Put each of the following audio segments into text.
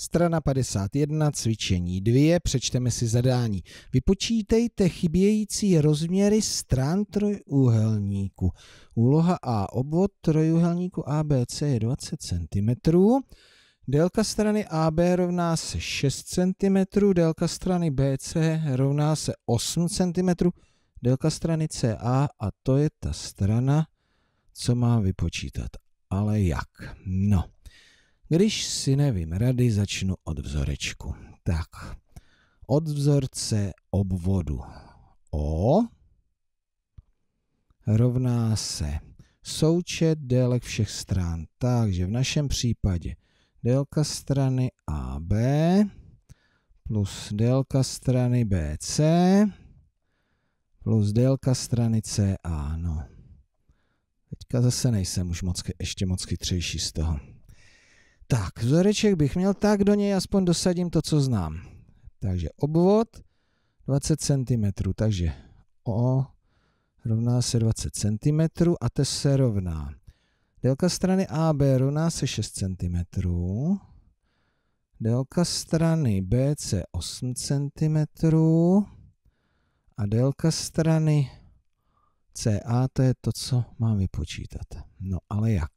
Strana 51, cvičení 2, přečteme si zadání. Vypočítejte chybějící rozměry stran trojúhelníku. Úloha A. Obvod trojúhelníku ABC je 20 cm. Délka strany AB rovná se 6 cm, délka strany BC rovná se 8 cm, délka strany CA a to je ta strana, co má vypočítat. Ale jak? No. Když si nevím rady, začnu od vzorečku. Tak, od vzorce obvodu O rovná se součet délek všech stran. Takže v našem případě délka strany AB plus délka strany BC plus délka strany CA. No. Teďka zase nejsem už moc, ještě moc chytřejší z toho. Tak, vzoreček bych měl, tak do něj aspoň dosadím to, co znám. Takže obvod 20 cm, takže O rovná se 20 cm a T se rovná. Délka strany AB rovná se 6 cm. Délka strany BC 8 cm a délka strany CA to je to, co mám vypočítat. No ale jak?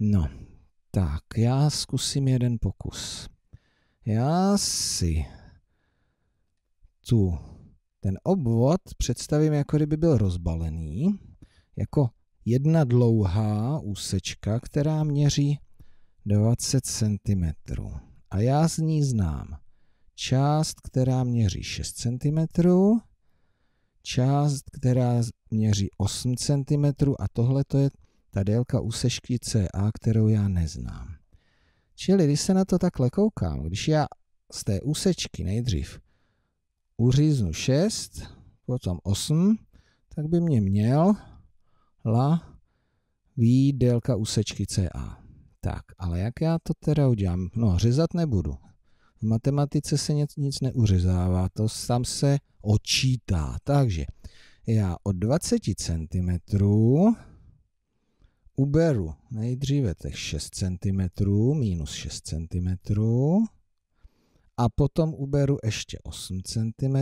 No, tak, já zkusím jeden pokus. Já si tu ten obvod představím, jako kdyby byl rozbalený, jako jedna dlouhá úsečka, která měří 20 cm. A já z ní znám část, která měří 6 cm, část, která měří 8 cm a tohle to je ta délka úsešky CA, kterou já neznám. Čili když se na to takhle koukám, když já z té úsečky nejdřív uříznu 6, potom 8, tak by mě měl la výjít délka úsečky CA. Tak, ale jak já to teda udělám? No, řezat nebudu. V matematice se nic, nic neuřezává, to tam se očítá. Takže já od 20 cm uberu nejdříve těch 6 cm, minus 6 cm, a potom uberu ještě 8 cm,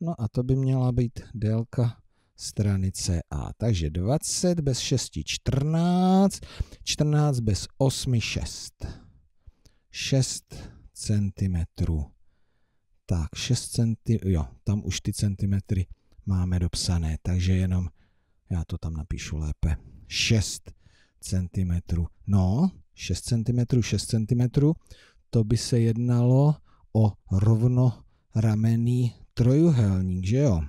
no a to by měla být délka strany CA. Takže 20 bez 6, 14, 14 bez 8, 6. 6 cm. Tak, 6 cm, jo, tam už ty centimetry máme dopsané, takže jenom já to tam napíšu lépe, 6 cm. No, 6 cm, 6 cm, to by se jednalo o rovnoramený trojuhelník, že jo?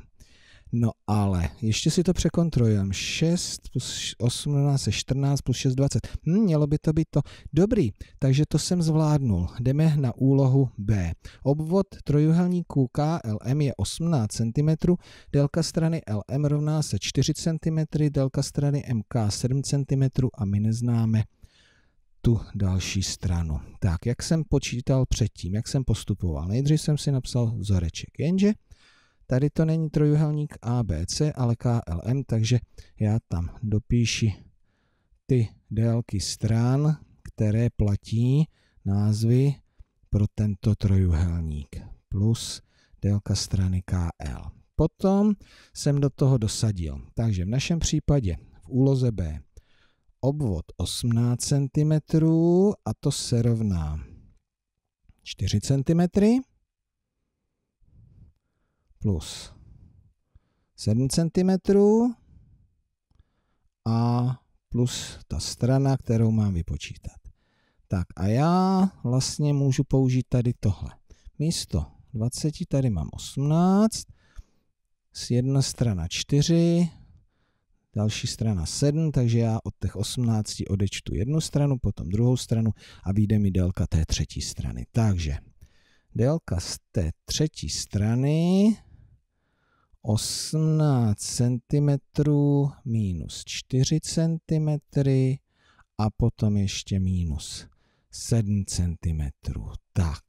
No ale, ještě si to překontrolujeme. 6 plus 18 je 14 plus 6 20. Hm, mělo by to být to. Dobrý, takže to jsem zvládnul. Jdeme na úlohu B. Obvod trojuhelníků KLM je 18 cm, délka strany LM rovná se 4 cm, délka strany MK 7 cm a my neznáme tu další stranu. Tak, jak jsem počítal předtím, jak jsem postupoval? Nejdřív jsem si napsal vzoreček, jenže Tady to není trojuhelník ABC, ale KLM, takže já tam dopíši ty délky stran, které platí názvy pro tento trojuhelník plus délka strany KL. Potom jsem do toho dosadil. Takže v našem případě v úloze B obvod 18 cm a to se rovná 4 cm plus 7 cm a plus ta strana, kterou mám vypočítat. Tak a já vlastně můžu použít tady tohle. Místo 20 tady mám 18, z jedna strana 4, další strana 7, takže já od těch 18 odečtu jednu stranu, potom druhou stranu a vyjde mi délka té třetí strany. Takže délka z té třetí strany 18 cm minus 4 cm a potom ještě minus 7 cm. Tak,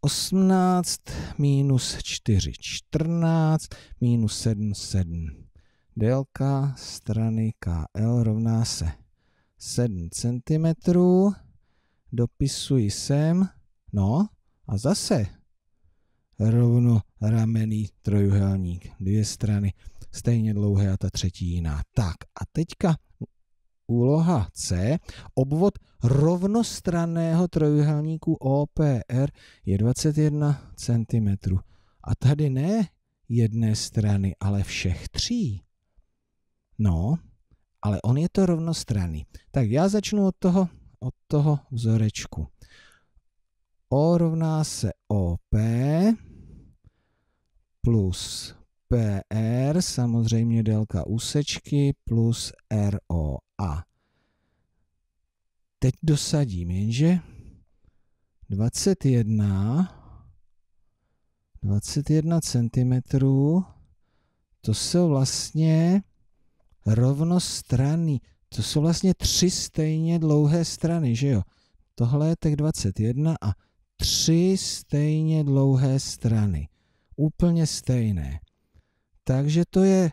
18 minus 4, 14, minus 7, 7. Délka strany KL rovná se 7 cm. Dopisuji sem, no a zase ramený trojuhelník. Dvě strany stejně dlouhé a ta třetí jiná. Tak a teďka úloha C. Obvod rovnostraného trojuhelníku OPR je 21 cm. A tady ne jedné strany, ale všech tří. No, ale on je to rovnostranný. Tak já začnu od toho, od toho vzorečku. O rovná se OP plus PR, samozřejmě délka úsečky, plus ROA. Teď dosadím, jenže 21, 21 cm, to jsou vlastně rovnostranný. to jsou vlastně tři stejně dlouhé strany, že jo? Tohle je tak 21 a tři stejně dlouhé strany. Úplně stejné. Takže to je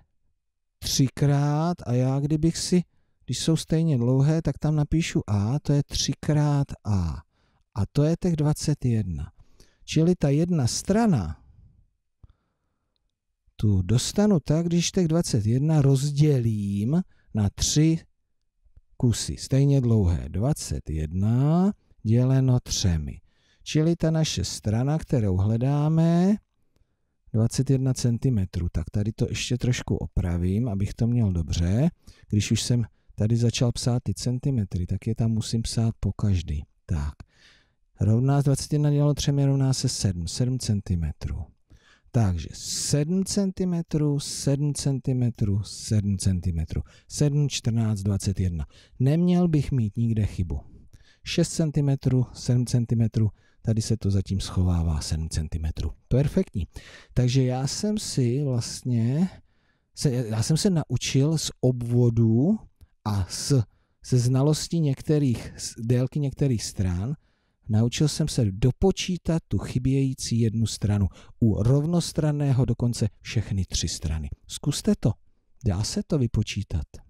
třikrát a já kdybych si, když jsou stejně dlouhé, tak tam napíšu A, to je třikrát A. A to je těch 21. Čili ta jedna strana tu dostanu tak, když těch 21 rozdělím na tři kusy. Stejně dlouhé. 21 děleno třemi. Čili ta naše strana, kterou hledáme, 21 cm. Tak tady to ještě trošku opravím, abych to měl dobře. Když už jsem tady začal psát ty centimetry, tak je tam musím psát po každý. Tak, rovná z 21 dělalo 3 rovná se 7, 7 cm. Takže 7 cm, 7 cm, 7 cm, 7, 14, 21. Neměl bych mít nikde chybu. 6 cm, 7 cm, Tady se to zatím schovává 7 cm. Perfektní. Takže já jsem si vlastně, se, já jsem se naučil z obvodu a z, se znalostí některých, délky některých stran, naučil jsem se dopočítat tu chybějící jednu stranu. U rovnostranného dokonce všechny tři strany. Zkuste to. Dá se to vypočítat.